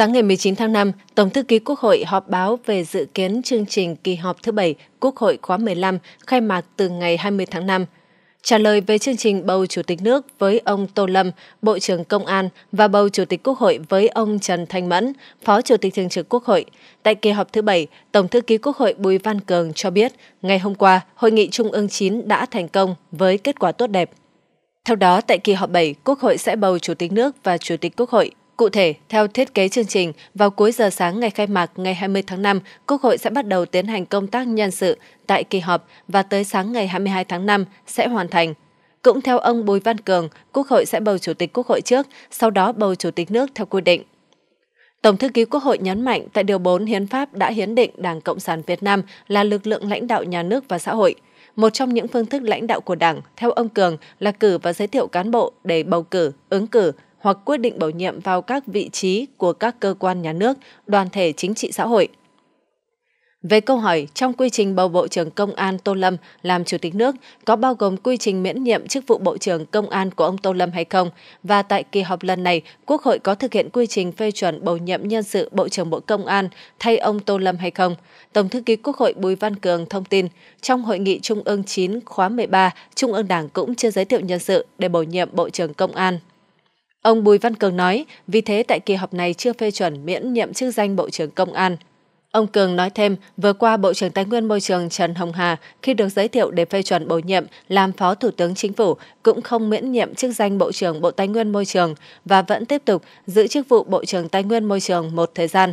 Sáng ngày 19 tháng 5, Tổng thư ký Quốc hội họp báo về dự kiến chương trình kỳ họp thứ bảy Quốc hội khóa 15 khai mạc từ ngày 20 tháng 5. Trả lời về chương trình bầu Chủ tịch nước với ông Tô Lâm, Bộ trưởng Công an và bầu Chủ tịch Quốc hội với ông Trần Thanh Mẫn, Phó Chủ tịch Thường trực Quốc hội. Tại kỳ họp thứ bảy, Tổng thư ký Quốc hội Bùi Văn Cường cho biết, ngày hôm qua, Hội nghị Trung ương 9 đã thành công với kết quả tốt đẹp. Theo đó, tại kỳ họp 7, Quốc hội sẽ bầu Chủ tịch nước và Chủ tịch Quốc hội Cụ thể, theo thiết kế chương trình, vào cuối giờ sáng ngày khai mạc ngày 20 tháng 5, Quốc hội sẽ bắt đầu tiến hành công tác nhân sự tại kỳ họp và tới sáng ngày 22 tháng 5 sẽ hoàn thành. Cũng theo ông Bùi Văn Cường, Quốc hội sẽ bầu Chủ tịch Quốc hội trước, sau đó bầu Chủ tịch nước theo quy định. Tổng thư ký Quốc hội nhấn mạnh tại Điều 4 Hiến pháp đã hiến định Đảng Cộng sản Việt Nam là lực lượng lãnh đạo nhà nước và xã hội. Một trong những phương thức lãnh đạo của Đảng, theo ông Cường, là cử và giới thiệu cán bộ để bầu cử, ứng cử, hoặc quyết định bổ nhiệm vào các vị trí của các cơ quan nhà nước, đoàn thể chính trị xã hội. Về câu hỏi, trong quy trình bầu Bộ trưởng Công an Tô Lâm làm Chủ tịch nước có bao gồm quy trình miễn nhiệm chức vụ Bộ trưởng Công an của ông Tô Lâm hay không? Và tại kỳ họp lần này, Quốc hội có thực hiện quy trình phê chuẩn bầu nhiệm nhân sự Bộ trưởng Bộ Công an thay ông Tô Lâm hay không? Tổng thư ký Quốc hội Bùi Văn Cường thông tin, trong Hội nghị Trung ương 9 khóa 13, Trung ương Đảng cũng chưa giới thiệu nhân sự để bổ nhiệm Bộ trưởng Công an. Ông Bùi Văn Cường nói, vì thế tại kỳ họp này chưa phê chuẩn miễn nhiệm chức danh Bộ trưởng Công an. Ông Cường nói thêm, vừa qua Bộ trưởng Tài nguyên Môi trường Trần Hồng Hà khi được giới thiệu để phê chuẩn bổ nhiệm làm Phó Thủ tướng Chính phủ cũng không miễn nhiệm chức danh Bộ trưởng Bộ Tài nguyên Môi trường và vẫn tiếp tục giữ chức vụ Bộ trưởng Tài nguyên Môi trường một thời gian.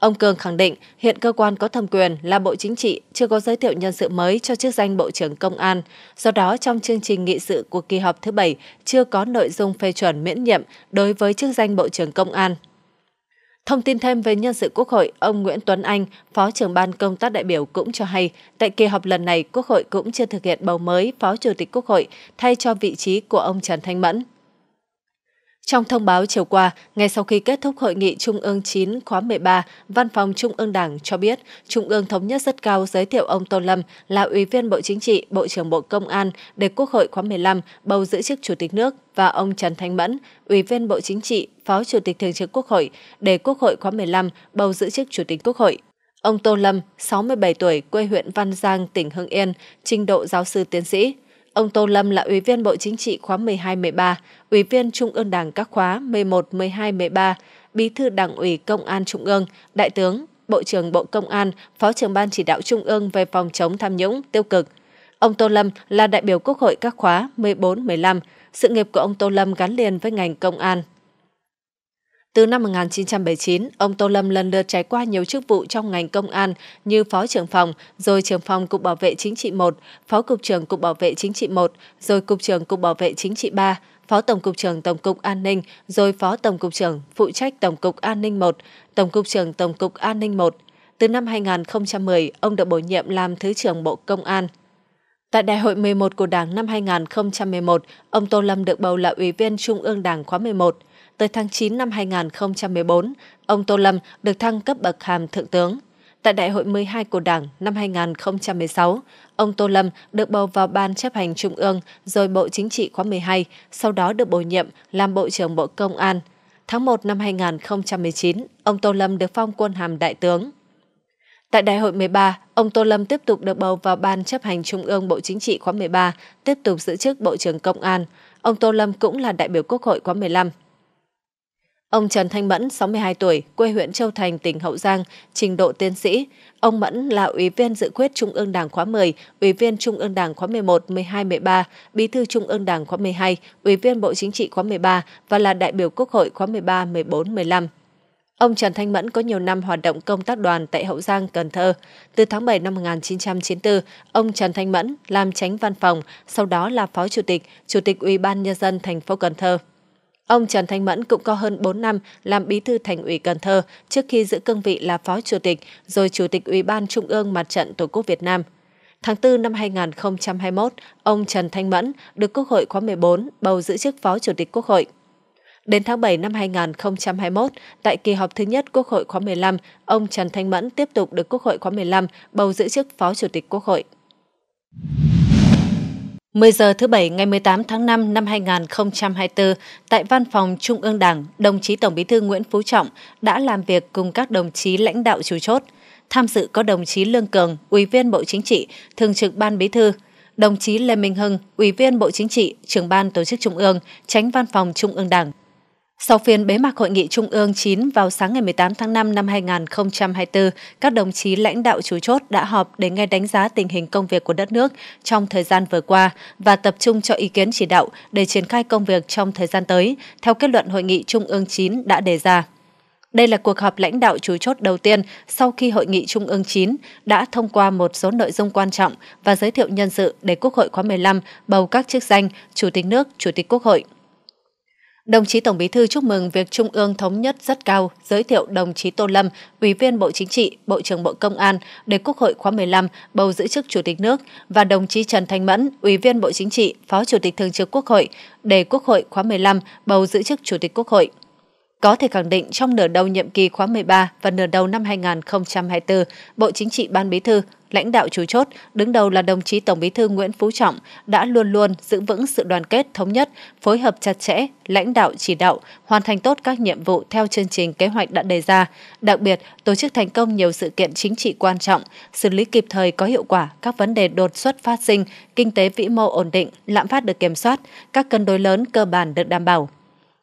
Ông Cường khẳng định hiện cơ quan có thẩm quyền là Bộ Chính trị chưa có giới thiệu nhân sự mới cho chức danh Bộ trưởng Công an. Do đó, trong chương trình nghị sự của kỳ họp thứ bảy chưa có nội dung phê chuẩn miễn nhiệm đối với chức danh Bộ trưởng Công an. Thông tin thêm về nhân sự Quốc hội, ông Nguyễn Tuấn Anh, Phó trưởng ban công tác đại biểu cũng cho hay, tại kỳ họp lần này, Quốc hội cũng chưa thực hiện bầu mới Phó Chủ tịch Quốc hội thay cho vị trí của ông Trần Thanh Mẫn. Trong thông báo chiều qua, ngay sau khi kết thúc hội nghị Trung ương 9 khóa 13, Văn phòng Trung ương Đảng cho biết Trung ương Thống nhất rất cao giới thiệu ông Tô Lâm là Ủy viên Bộ Chính trị, Bộ trưởng Bộ Công an để Quốc hội khóa 15 bầu giữ chức Chủ tịch nước và ông Trần Thanh Mẫn, Ủy viên Bộ Chính trị, Phó Chủ tịch Thường trực Quốc hội để Quốc hội khóa 15 bầu giữ chức Chủ tịch Quốc hội. Ông Tô Lâm, 67 tuổi, quê huyện Văn Giang, tỉnh Hưng Yên, trình độ giáo sư tiến sĩ, Ông Tô Lâm là Ủy viên Bộ Chính trị khóa 12-13, Ủy viên Trung ương Đảng các khóa 11-12-13, Bí thư Đảng ủy Công an Trung ương, Đại tướng, Bộ trưởng Bộ Công an, Phó trưởng Ban chỉ đạo Trung ương về phòng chống tham nhũng tiêu cực. Ông Tô Lâm là đại biểu Quốc hội các khóa 14-15. Sự nghiệp của ông Tô Lâm gắn liền với ngành công an, từ năm 1979, ông Tô Lâm lần lượt trải qua nhiều chức vụ trong ngành công an như Phó trưởng phòng, rồi trưởng phòng Cục Bảo vệ Chính trị 1, Phó Cục trưởng Cục Bảo vệ Chính trị 1, rồi Cục trưởng Cục Bảo vệ Chính trị 3, Phó Tổng cục trưởng Tổng cục An ninh, rồi Phó Tổng cục trưởng phụ trách Tổng cục An ninh 1, Tổng cục trưởng Tổng cục An ninh 1. Từ năm 2010, ông được bổ nhiệm làm Thứ trưởng Bộ Công an. Tại Đại hội 11 của Đảng năm 2011, ông Tô Lâm được bầu là Ủy viên Trung ương Đảng khóa 11 tới tháng 9 năm 2014, ông Tô Lâm được thăng cấp bậc hàm thượng tướng. Tại Đại hội 12 của Đảng năm 2016, ông Tô Lâm được bầu vào Ban chấp hành Trung ương rồi Bộ Chính trị khóa 12, sau đó được bổ nhiệm làm Bộ trưởng Bộ Công an. Tháng 1 năm 2019, ông Tô Lâm được phong quân hàm Đại tướng. Tại Đại hội 13, ông Tô Lâm tiếp tục được bầu vào Ban chấp hành Trung ương Bộ Chính trị khóa 13, tiếp tục giữ chức Bộ trưởng Công an. Ông Tô Lâm cũng là đại biểu Quốc hội khóa 15. Ông Trần Thanh Mẫn, 62 tuổi, quê huyện Châu Thành, tỉnh Hậu Giang, trình độ tiến sĩ. Ông Mẫn là Ủy viên dự quyết Trung ương Đảng khóa 10, Ủy viên Trung ương Đảng khóa 11, 12, 13, Bí thư Trung ương Đảng khóa 12, Ủy viên Bộ Chính trị khóa 13 và là đại biểu Quốc hội khóa 13, 14, 15. Ông Trần Thanh Mẫn có nhiều năm hoạt động công tác đoàn tại Hậu Giang, Cần Thơ. Từ tháng 7 năm 1994, ông Trần Thanh Mẫn làm tránh văn phòng, sau đó là phó chủ tịch, chủ tịch Ủy ban nhân dân thành phố Cần Thơ. Ông Trần Thanh Mẫn cũng có hơn 4 năm làm bí thư thành ủy Cần Thơ trước khi giữ cương vị là phó chủ tịch, rồi chủ tịch Ủy ban Trung ương Mặt trận Tổ quốc Việt Nam. Tháng 4 năm 2021, ông Trần Thanh Mẫn được Quốc hội khóa 14 bầu giữ chức phó chủ tịch Quốc hội. Đến tháng 7 năm 2021, tại kỳ họp thứ nhất Quốc hội khóa 15, ông Trần Thanh Mẫn tiếp tục được Quốc hội khóa 15 bầu giữ chức Phó Chủ tịch Quốc hội. 10 giờ thứ Bảy ngày 18 tháng 5 năm 2024, tại Văn phòng Trung ương Đảng, đồng chí Tổng bí thư Nguyễn Phú Trọng đã làm việc cùng các đồng chí lãnh đạo chủ chốt. Tham dự có đồng chí Lương Cường, Ủy viên Bộ Chính trị, Thường trực Ban Bí thư, đồng chí Lê Minh Hưng, Ủy viên Bộ Chính trị, trưởng Ban Tổ chức Trung ương, tránh Văn phòng Trung ương Đảng, sau phiên bế mạc Hội nghị Trung ương 9 vào sáng ngày 18 tháng 5 năm 2024, các đồng chí lãnh đạo chủ chốt đã họp để nghe đánh giá tình hình công việc của đất nước trong thời gian vừa qua và tập trung cho ý kiến chỉ đạo để triển khai công việc trong thời gian tới, theo kết luận Hội nghị Trung ương 9 đã đề ra. Đây là cuộc họp lãnh đạo chủ chốt đầu tiên sau khi Hội nghị Trung ương 9 đã thông qua một số nội dung quan trọng và giới thiệu nhân sự để Quốc hội khóa 15 bầu các chức danh Chủ tịch nước, Chủ tịch Quốc hội – Đồng chí Tổng Bí thư chúc mừng việc Trung ương thống nhất rất cao, giới thiệu đồng chí Tô Lâm, Ủy viên Bộ Chính trị, Bộ trưởng Bộ Công an để Quốc hội khóa 15 bầu giữ chức Chủ tịch nước và đồng chí Trần Thanh Mẫn, Ủy viên Bộ Chính trị, Phó Chủ tịch Thường trực Quốc hội để Quốc hội khóa 15 bầu giữ chức Chủ tịch Quốc hội. Có thể khẳng định trong nửa đầu nhiệm kỳ khóa 13 và nửa đầu năm 2024, Bộ Chính trị Ban Bí thư, lãnh đạo chủ chốt, đứng đầu là đồng chí Tổng Bí thư Nguyễn Phú Trọng đã luôn luôn giữ vững sự đoàn kết thống nhất, phối hợp chặt chẽ, lãnh đạo chỉ đạo, hoàn thành tốt các nhiệm vụ theo chương trình kế hoạch đã đề ra, đặc biệt tổ chức thành công nhiều sự kiện chính trị quan trọng, xử lý kịp thời có hiệu quả các vấn đề đột xuất phát sinh, kinh tế vĩ mô ổn định, lạm phát được kiểm soát, các cân đối lớn cơ bản được đảm bảo,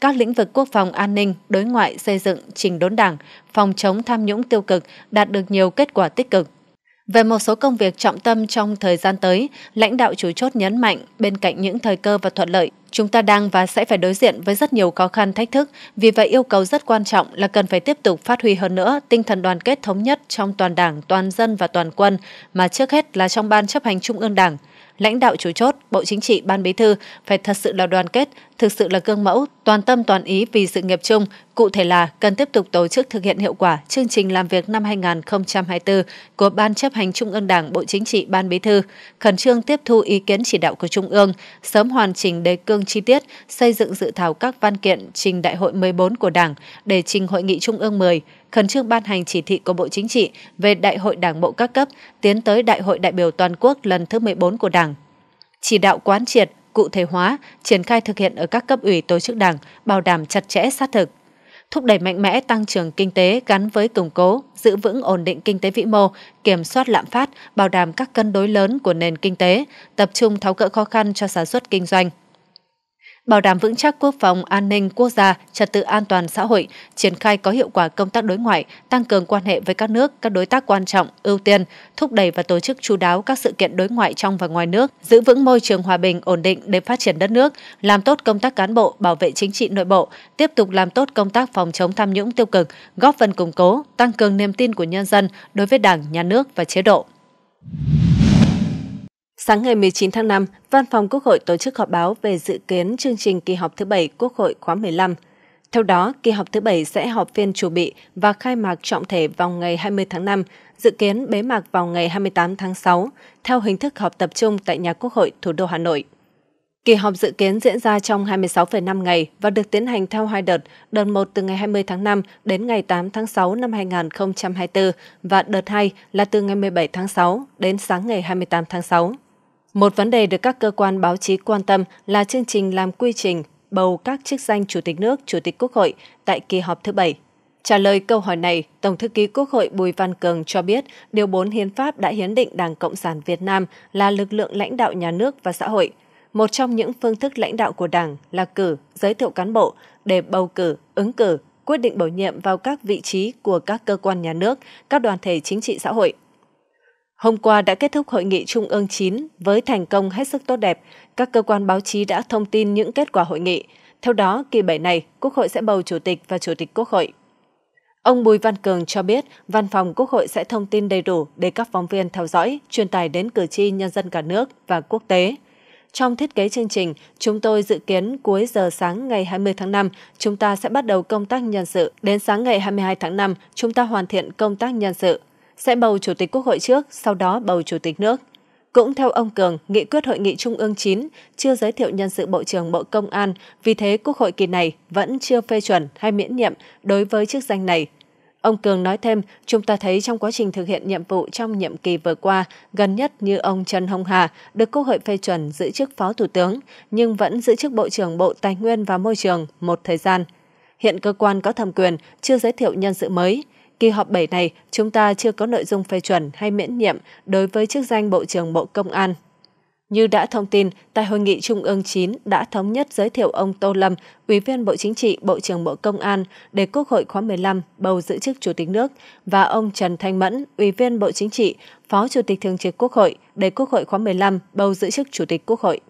các lĩnh vực quốc phòng an ninh, đối ngoại xây dựng, trình đốn đảng, phòng chống tham nhũng tiêu cực đạt được nhiều kết quả tích cực. Về một số công việc trọng tâm trong thời gian tới, lãnh đạo chủ chốt nhấn mạnh bên cạnh những thời cơ và thuận lợi, chúng ta đang và sẽ phải đối diện với rất nhiều khó khăn thách thức, vì vậy yêu cầu rất quan trọng là cần phải tiếp tục phát huy hơn nữa tinh thần đoàn kết thống nhất trong toàn đảng, toàn dân và toàn quân, mà trước hết là trong ban chấp hành Trung ương Đảng lãnh đạo chủ chốt, Bộ Chính trị, Ban Bí thư phải thật sự là đoàn kết, thực sự là gương mẫu, toàn tâm toàn ý vì sự nghiệp chung, cụ thể là cần tiếp tục tổ chức thực hiện hiệu quả chương trình làm việc năm 2024 của Ban chấp hành Trung ương Đảng Bộ Chính trị Ban Bí thư, khẩn trương tiếp thu ý kiến chỉ đạo của Trung ương, sớm hoàn chỉnh đề cương chi tiết, xây dựng dự thảo các văn kiện trình Đại hội 14 của Đảng để trình Hội nghị Trung ương 10, khẩn trương ban hành chỉ thị của Bộ Chính trị về Đại hội Đảng bộ các cấp tiến tới Đại hội đại biểu toàn quốc lần thứ 14 của Đảng chỉ đạo quán triệt cụ thể hóa, triển khai thực hiện ở các cấp ủy tổ chức đảng, bảo đảm chặt chẽ sát thực. Thúc đẩy mạnh mẽ tăng trưởng kinh tế gắn với củng cố, giữ vững ổn định kinh tế vĩ mô, kiểm soát lạm phát, bảo đảm các cân đối lớn của nền kinh tế, tập trung tháo gỡ khó khăn cho sản xuất kinh doanh bảo đảm vững chắc quốc phòng an ninh quốc gia, trật tự an toàn xã hội, triển khai có hiệu quả công tác đối ngoại, tăng cường quan hệ với các nước, các đối tác quan trọng, ưu tiên, thúc đẩy và tổ chức chú đáo các sự kiện đối ngoại trong và ngoài nước, giữ vững môi trường hòa bình ổn định để phát triển đất nước, làm tốt công tác cán bộ, bảo vệ chính trị nội bộ, tiếp tục làm tốt công tác phòng chống tham nhũng tiêu cực, góp phần củng cố, tăng cường niềm tin của nhân dân đối với Đảng, nhà nước và chế độ. Sáng ngày 19 tháng 5, Văn phòng Quốc hội tổ chức họp báo về dự kiến chương trình kỳ họp thứ bảy Quốc hội khóa 15. Theo đó, kỳ họp thứ bảy sẽ họp phiên chủ bị và khai mạc trọng thể vào ngày 20 tháng 5, dự kiến bế mạc vào ngày 28 tháng 6, theo hình thức họp tập trung tại nhà Quốc hội thủ đô Hà Nội. Kỳ họp dự kiến diễn ra trong 26,5 ngày và được tiến hành theo hai đợt, đợt 1 từ ngày 20 tháng 5 đến ngày 8 tháng 6 năm 2024 và đợt 2 là từ ngày 17 tháng 6 đến sáng ngày 28 tháng 6. Một vấn đề được các cơ quan báo chí quan tâm là chương trình làm quy trình bầu các chức danh Chủ tịch nước, Chủ tịch Quốc hội tại kỳ họp thứ bảy. Trả lời câu hỏi này, Tổng thư ký Quốc hội Bùi Văn Cường cho biết Điều 4 Hiến pháp đã hiến định Đảng Cộng sản Việt Nam là lực lượng lãnh đạo nhà nước và xã hội. Một trong những phương thức lãnh đạo của Đảng là cử, giới thiệu cán bộ để bầu cử, ứng cử, quyết định bổ nhiệm vào các vị trí của các cơ quan nhà nước, các đoàn thể chính trị xã hội – Hôm qua đã kết thúc hội nghị Trung ương 9 với thành công hết sức tốt đẹp. Các cơ quan báo chí đã thông tin những kết quả hội nghị. Theo đó, kỳ 7 này, Quốc hội sẽ bầu Chủ tịch và Chủ tịch Quốc hội. Ông Bùi Văn Cường cho biết, Văn phòng Quốc hội sẽ thông tin đầy đủ để các phóng viên theo dõi, truyền tải đến cử tri nhân dân cả nước và quốc tế. Trong thiết kế chương trình, chúng tôi dự kiến cuối giờ sáng ngày 20 tháng 5, chúng ta sẽ bắt đầu công tác nhân sự. Đến sáng ngày 22 tháng 5, chúng ta hoàn thiện công tác nhân sự sẽ bầu Chủ tịch Quốc hội trước, sau đó bầu Chủ tịch nước. Cũng theo ông Cường, nghị quyết Hội nghị Trung ương 9 chưa giới thiệu nhân sự Bộ trưởng Bộ Công an, vì thế Quốc hội kỳ này vẫn chưa phê chuẩn hay miễn nhiệm đối với chức danh này. Ông Cường nói thêm, chúng ta thấy trong quá trình thực hiện nhiệm vụ trong nhiệm kỳ vừa qua, gần nhất như ông Trần Hồng Hà được Quốc hội phê chuẩn giữ chức Phó Thủ tướng, nhưng vẫn giữ chức Bộ trưởng Bộ Tài nguyên và Môi trường một thời gian. Hiện cơ quan có thẩm quyền chưa giới thiệu nhân sự mới – kỳ họp 7 này chúng ta chưa có nội dung phê chuẩn hay miễn nhiệm đối với chức danh Bộ trưởng Bộ Công an. Như đã thông tin, tại Hội nghị Trung ương 9 đã thống nhất giới thiệu ông Tô Lâm, Ủy viên Bộ Chính trị, Bộ trưởng Bộ Công an để Quốc hội khóa 15 bầu giữ chức Chủ tịch nước và ông Trần Thanh Mẫn, Ủy viên Bộ Chính trị, Phó Chủ tịch Thường trực Quốc hội để Quốc hội khóa 15 bầu giữ chức Chủ tịch Quốc hội.